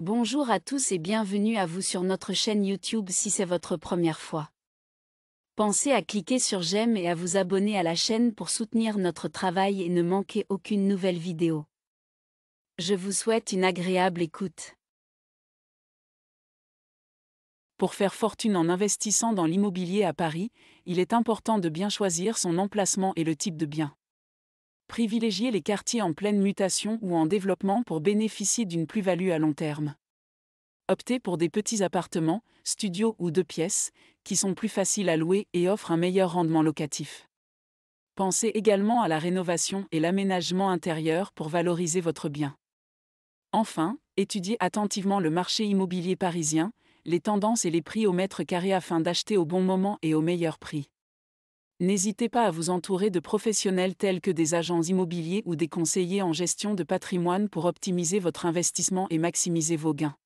Bonjour à tous et bienvenue à vous sur notre chaîne YouTube si c'est votre première fois. Pensez à cliquer sur j'aime et à vous abonner à la chaîne pour soutenir notre travail et ne manquer aucune nouvelle vidéo. Je vous souhaite une agréable écoute. Pour faire fortune en investissant dans l'immobilier à Paris, il est important de bien choisir son emplacement et le type de bien privilégier les quartiers en pleine mutation ou en développement pour bénéficier d'une plus-value à long terme. Optez pour des petits appartements, studios ou deux pièces, qui sont plus faciles à louer et offrent un meilleur rendement locatif. Pensez également à la rénovation et l'aménagement intérieur pour valoriser votre bien. Enfin, étudiez attentivement le marché immobilier parisien, les tendances et les prix au mètre carré afin d'acheter au bon moment et au meilleur prix. N'hésitez pas à vous entourer de professionnels tels que des agents immobiliers ou des conseillers en gestion de patrimoine pour optimiser votre investissement et maximiser vos gains.